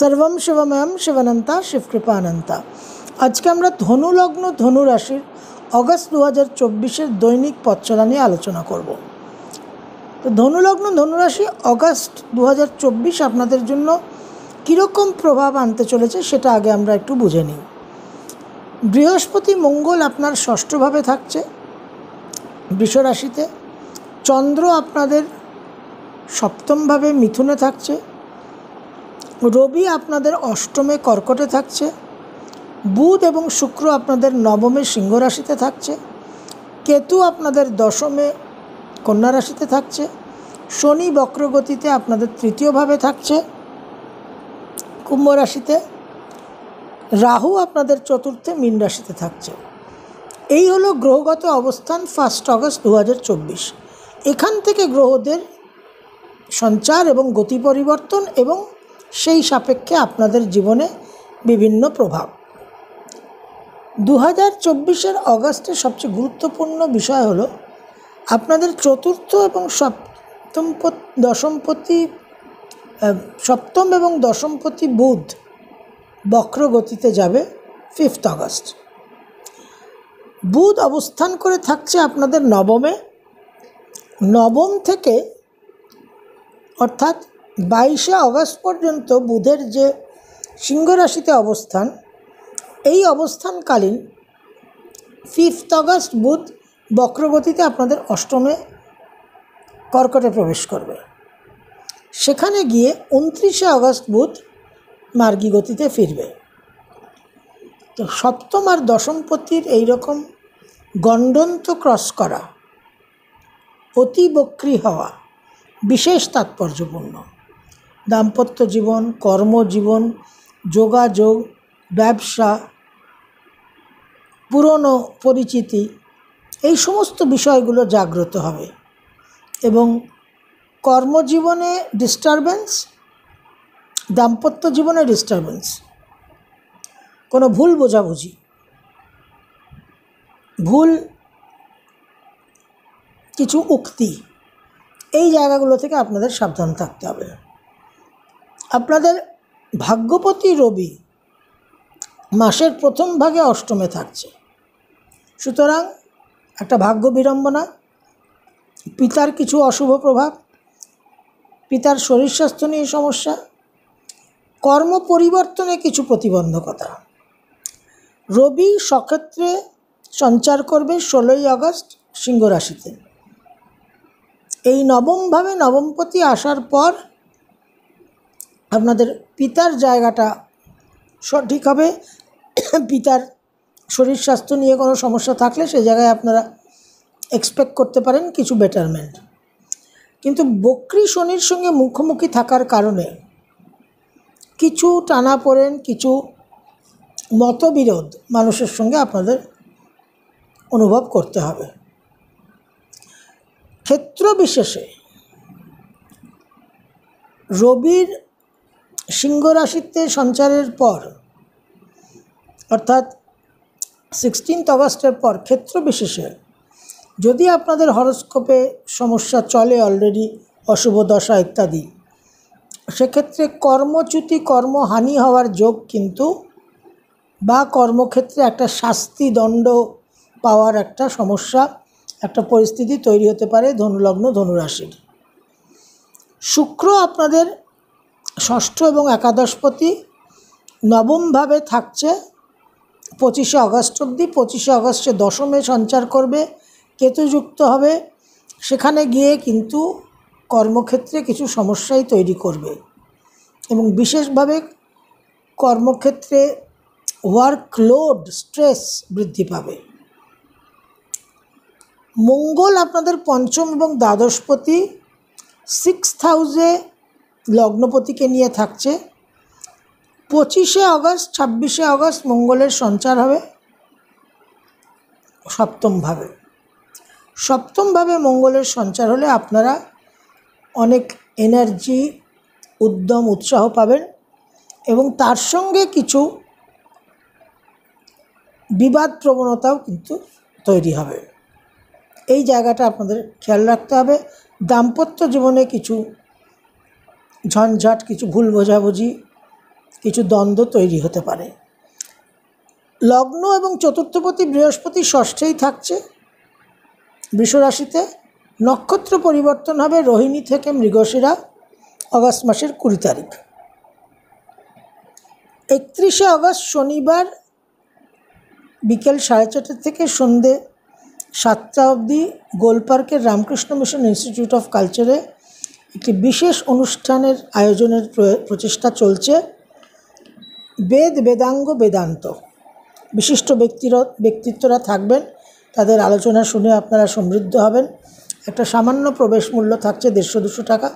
সর্বম শিবময়ম শিবানন্তা শিবকৃপানন্তা আজকে আমরা ধনুলগ্ন ধনুরাশির অগস্ট দু হাজার চব্বিশের দৈনিক পথচলা নিয়ে আলোচনা করব তো ধনুলগ্ন ধনুরাশি অগস্ট দু হাজার চব্বিশ আপনাদের জন্য কীরকম প্রভাব আনতে চলেছে সেটা আগে আমরা একটু বুঝে নিই বৃহস্পতি মঙ্গল আপনার ষষ্ঠভাবে থাকছে বৃষরাশিতে চন্দ্র আপনাদের সপ্তমভাবে মিথুনে থাকছে রবি আপনাদের অষ্টমে কর্কটে থাকছে বুধ এবং শুক্র আপনাদের নবমে সিংহ রাশিতে থাকছে কেতু আপনাদের দশমে কন্যা রাশিতে থাকছে শনি বক্রগতিতে আপনাদের তৃতীয়ভাবে থাকছে কুম্ভ রাশিতে রাহু আপনাদের চতুর্থে মীন রাশিতে থাকছে এই হলো গ্রহগত অবস্থান ফার্স্ট অগস্ট দু এখান থেকে গ্রহদের সঞ্চার এবং গতি পরিবর্তন এবং সেই সাপেক্ষে আপনাদের জীবনে বিভিন্ন প্রভাব দু হাজার চব্বিশের অগাস্টের সবচেয়ে গুরুত্বপূর্ণ বিষয় হলো আপনাদের চতুর্থ এবং সপ্তম দশমপতি সপ্তম এবং দশমপতি বুধ বক্রগতিতে যাবে ফিফথ অগস্ট বুধ অবস্থান করে থাকছে আপনাদের নবমে নবম থেকে অর্থাৎ বাইশে অগস্ট পর্যন্ত বুধের যে সিংহ রাশিতে অবস্থান এই অবস্থানকালীন ফিফথ অগস্ট বুধ বক্রগতিতে আপনাদের অষ্টমে কর্কটে প্রবেশ করবে সেখানে গিয়ে উনত্রিশে অগস্ট বুধ মার্গী গতিতে ফিরবে তো সপ্তম আর দশমপতির এইরকম গণ্ডন্ত ক্রস করা অতি বক্রী হওয়া বিশেষ তাৎপর্যপূর্ণ দাম্পত্য জীবন কর্মজীবন যোগাযোগ ব্যবসা পুরনো পরিচিতি এই সমস্ত বিষয়গুলো জাগ্রত হবে এবং কর্মজীবনে ডিস্টারবেন্স দাম্পত্য জীবনে ডিস্টারবেন্স কোনো ভুল বোঝাবুঝি ভুল কিছু উক্তি এই জায়গাগুলো থেকে আপনাদের সাবধান থাকতে হবে আপনাদের ভাগ্যপতি রবি মাসের প্রথম ভাগে অষ্টমে থাকছে সুতরাং একটা ভাগ্য বিড়ম্বনা পিতার কিছু অশুভ প্রভাব পিতার শরীর স্বাস্থ্য নিয়ে সমস্যা কর্ম পরিবর্তনে কিছু প্রতিবন্ধকতা রবি সক্ষেত্রে সঞ্চার করবে ষোলোই আগস্ট সিংহরাশিতে এই নবমভাবে নবমপতি আসার পর আপনাদের পিতার জায়গাটা সঠিক হবে পিতার শরীর স্বাস্থ্য নিয়ে কোনো সমস্যা থাকলে সেই জায়গায় আপনারা এক্সপেক্ট করতে পারেন কিছু বেটারমেন্ট কিন্তু বক্রি শনির সঙ্গে মুখোমুখি থাকার কারণে কিছু টানা পড়েন কিছু মতবিরোধ মানুষের সঙ্গে আপনাদের অনুভব করতে হবে ক্ষেত্র বিশেষে রবির সিংহ রাশিতে সঞ্চারের পর অর্থাৎ সিক্সটিন্থ অগস্টের পর ক্ষেত্র বিশেষে যদি আপনাদের হরস্কোপে সমস্যা চলে অলরেডি অশুভ দশা ইত্যাদি সেক্ষেত্রে কর্মচ্যুতি কর্মহানি হওয়ার যোগ কিন্তু বা কর্মক্ষেত্রে একটা শাস্তি দণ্ড পাওয়ার একটা সমস্যা একটা পরিস্থিতি তৈরি হতে পারে ধনুলগ্ন ধনুরাশির শুক্র আপনাদের ষষ্ঠ এবং একাদশপতি নবমভাবে থাকছে পঁচিশে অগস্ট অবধি পঁচিশে অগস্টে দশমে সঞ্চার করবে কেতুযুক্ত হবে সেখানে গিয়ে কিন্তু কর্মক্ষেত্রে কিছু সমস্যাই তৈরি করবে এবং বিশেষভাবে কর্মক্ষেত্রে ওয়ার্কলোড স্ট্রেস বৃদ্ধি পাবে মঙ্গল আপনাদের পঞ্চম এবং দ্বাদশপতি সিক্স হাউসে লগ্নপতিকে নিয়ে থাকছে পঁচিশে আগস্ট ছাব্বিশে আগস্ট মঙ্গলের সঞ্চার হবে সপ্তমভাবে সপ্তমভাবে মঙ্গলের সঞ্চার হলে আপনারা অনেক এনার্জি উদ্যম উৎসাহ পাবেন এবং তার সঙ্গে কিছু বিবাদ প্রবণতাও কিন্তু তৈরি হবে এই জায়গাটা আপনাদের খেয়াল রাখতে হবে দাম্পত্য জীবনে কিছু ঝঞ্ঝাট কিছু ভুল বোঝাবুঝি কিছু দ্বন্দ্ব তৈরি হতে পারে লগ্ন এবং চতুর্থপতি বৃহস্পতি ষষ্ঠেই থাকছে বৃষরাশিতে নক্ষত্র পরিবর্তন হবে রোহিণী থেকে মৃগশিরা অগস্ট মাসের কুড়ি তারিখ একত্রিশে আগস্ট শনিবার বিকেল সাড়ে চারটে থেকে সন্ধে সাতটা অবধি গোলপার্কের রামকৃষ্ণ মিশন ইনস্টিটিউট অফ কালচারে একটি বিশেষ অনুষ্ঠানের আয়োজনের প্রচেষ্টা চলছে বেদ বেদাঙ্গ বেদান্ত বিশিষ্ট ব্যক্তির ব্যক্তিত্বরা থাকবেন তাদের আলোচনা শুনে আপনারা সমৃদ্ধ হবেন একটা সামান্য প্রবেশ মূল্য থাকছে দেড়শো দুশো টাকা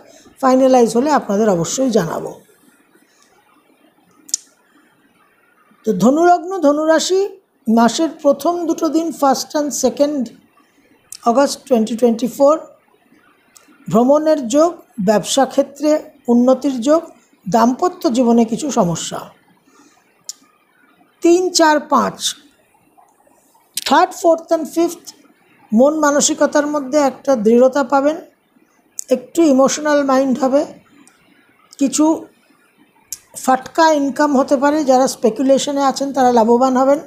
ফাইনালাইজ হলে আপনাদের অবশ্যই জানাবো তো ধনুলগ্ন ধনুরাশি মাসের প্রথম দুটো দিন first and second August twenty twenty four ভ্রমণের যোগ ব্যবসা ক্ষেত্রে উন্নতির যোগ দাম্পত্য জীবনে কিছু সমস্যা তিন চার পাঁচ থার্ড ফোর্থ অ্যান্ড ফিফথ মন মানসিকতার মধ্যে একটা দৃঢ়তা পাবেন একটু ইমোশনাল মাইন্ড হবে কিছু ফাটকা ইনকাম হতে পারে যারা স্পেকুলেশনে আছেন তারা লাভবান হবেন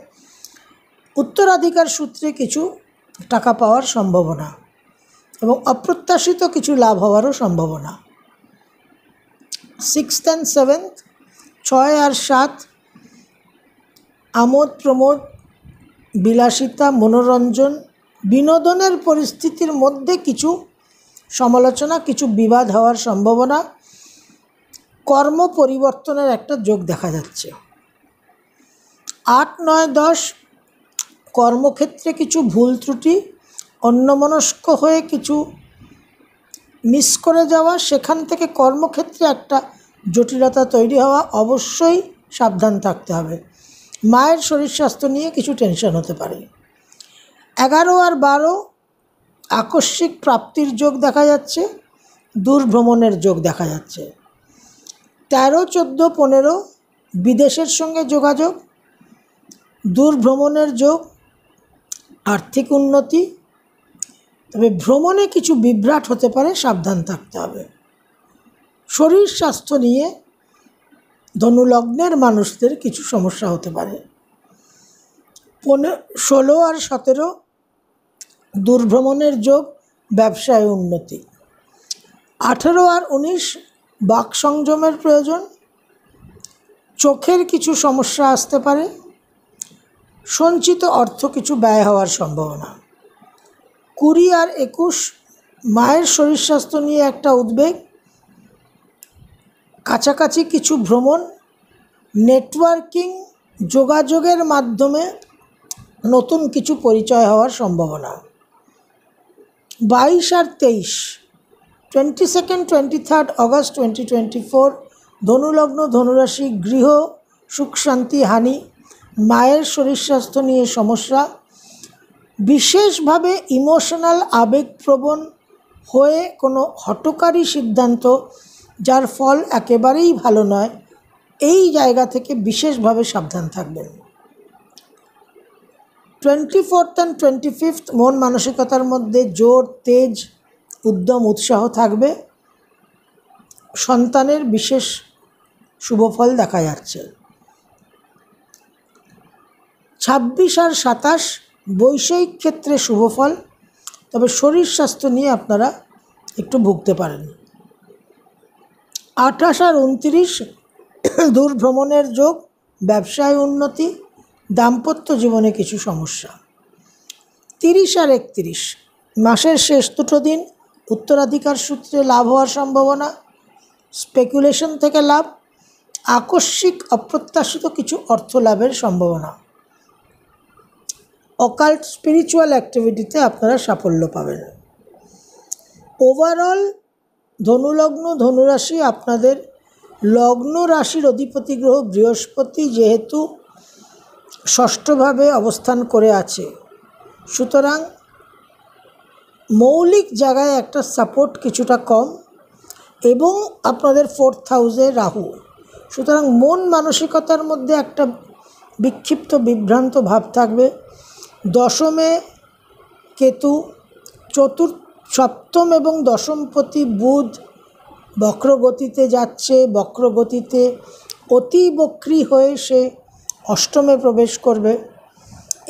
উত্তরাধিকার সূত্রে কিছু টাকা পাওয়ার সম্ভাবনা এবং অপ্রত্যাশিত কিছু লাভ হওয়ারও সম্ভাবনা সিক্স অ্যান্ড সেভেন্থ ছয় আর সাত আমোদ প্রমোদ বিলাসিতা মনোরঞ্জন বিনোদনের পরিস্থিতির মধ্যে কিছু সমালোচনা কিছু বিবাদ হওয়ার সম্ভাবনা কর্ম পরিবর্তনের একটা যোগ দেখা যাচ্ছে আট নয় দশ কর্মক্ষেত্রে কিছু ভুল ত্রুটি অন্যমনস্ক হয়ে কিছু মিস করে যাওয়া সেখান থেকে কর্মক্ষেত্রে একটা জটিলতা তৈরি হওয়া অবশ্যই সাবধান থাকতে হবে মায়ের শরীর স্বাস্থ্য নিয়ে কিছু টেনশন হতে পারে এগারো আর বারো আকস্মিক প্রাপ্তির যোগ দেখা যাচ্ছে দূরভ্রমণের যোগ দেখা যাচ্ছে তেরো চোদ্দো পনেরো বিদেশের সঙ্গে যোগাযোগ দূরভ্রমণের যোগ আর্থিক উন্নতি তবে ভ্রমণে কিছু বিভ্রাট হতে পারে সাবধান থাকতে হবে শরীর স্বাস্থ্য নিয়ে ধনুলগ্নের মানুষদের কিছু সমস্যা হতে পারে পনেরো ষোলো আর সতেরো দুর্ভ্রমণের যোগ ব্যবসায় উন্নতি আঠেরো আর উনিশ বাক সংযমের প্রয়োজন চোখের কিছু সমস্যা আসতে পারে সঞ্চিত অর্থ কিছু ব্যয় হওয়ার সম্ভাবনা কুড়ি আর একুশ মায়ের শরীর স্বাস্থ্য নিয়ে একটা উদ্বেগ কাছাকাছি কিছু ভ্রমণ নেটওয়ার্কিং যোগাযোগের মাধ্যমে নতুন কিছু পরিচয় হওয়ার সম্ভাবনা বাইশ আর তেইশ twenty second twenty third August twenty twenty four ধনুলগ্ন ধনুরাশি গৃহ সুখ শান্তি হানি মায়ের শরীর স্বাস্থ্য নিয়ে সমস্যা বিশেষভাবে ইমোশনাল আবেগপ্রবণ হয়ে কোনো হটকারী সিদ্ধান্ত যার ফল একেবারেই ভালো নয় এই জায়গা থেকে বিশেষভাবে সাবধান থাকবেন twenty fourth and twenty fifth মন মানসিকতার মধ্যে জোর তেজ উদ্যম উৎসাহ থাকবে সন্তানের বিশেষ শুভফল দেখা যাচ্ছে ছাব্বিশ আর সাতাশ বৈষয়িক ক্ষেত্রে শুভ ফল তবে শরীর স্বাস্থ্য নিয়ে আপনারা একটু ভুগতে পারেন আঠাশ আর উনত্রিশ দূর ভ্রমণের যোগ ব্যবসায় উন্নতি দাম্পত্য জীবনে কিছু সমস্যা তিরিশ আর একত্রিশ মাসের শেষ দুটো দিন উত্তরাধিকার সূত্রে লাভ হওয়ার সম্ভাবনা স্পেকুলেশন থেকে লাভ আকস্মিক অপ্রত্যাশিত কিছু অর্থ লাভের সম্ভাবনা অকাল্ট স্পিরিচুয়াল অ্যাক্টিভিটিতে আপনারা সাফল্য পাবেন ওভারঅল ধনুলগ্ন ধনুরাশি আপনাদের লগ্ন রাশির অধিপতি গ্রহ বৃহস্পতি যেহেতু ষষ্ঠভাবে অবস্থান করে আছে সুতরাং মৌলিক জায়গায় একটা সাপোর্ট কিছুটা কম এবং আপনাদের ফোর্থ হাউসে রাহু সুতরাং মন মানসিকতার মধ্যে একটা বিক্ষিপ্ত বিভ্রান্ত ভাব থাকবে দশমে কেতু চতুর্থ সপ্তম এবং দশমপতি বুধ বক্রগতিতে যাচ্ছে বক্রগতিতে অতি বক্রী হয়ে সে অষ্টমে প্রবেশ করবে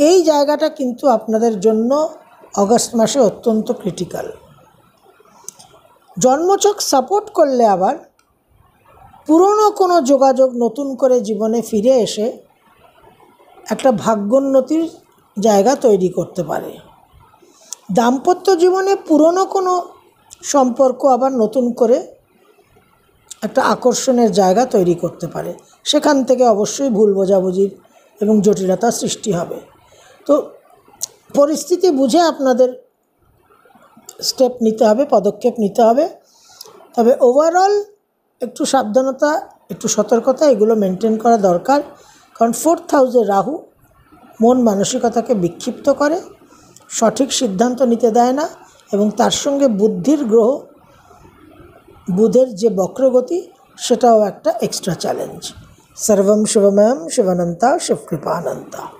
এই জায়গাটা কিন্তু আপনাদের জন্য অগস্ট মাসে অত্যন্ত ক্রিটিক্যাল জন্মচক সাপোর্ট করলে আবার পুরনো কোনো যোগাযোগ নতুন করে জীবনে ফিরে এসে একটা ভাগ্যোন্নতির জায়গা তৈরি করতে পারে দাম্পত্য জীবনে পুরনো কোনো সম্পর্ক আবার নতুন করে একটা আকর্ষণের জায়গা তৈরি করতে পারে সেখান থেকে অবশ্যই ভুল বোঝাবুঝির এবং জটিলতা সৃষ্টি হবে তো পরিস্থিতি বুঝে আপনাদের স্টেপ নিতে হবে পদক্ষেপ নিতে হবে তবে ওভারঅল একটু সাবধানতা একটু সতর্কতা এগুলো মেনটেন করা দরকার কারণ ফোর্থ হাউসে রাহু মন মানসিকতাকে বিক্ষিপ্ত করে সঠিক সিদ্ধান্ত নিতে দেয় না এবং তার সঙ্গে বুদ্ধির গ্রহ বুধের যে বক্রগতি সেটাও একটা এক্সট্রা চ্যালেঞ্জ সর্বম শুভময়ম শিবানন্তা শিবকৃপানন্তা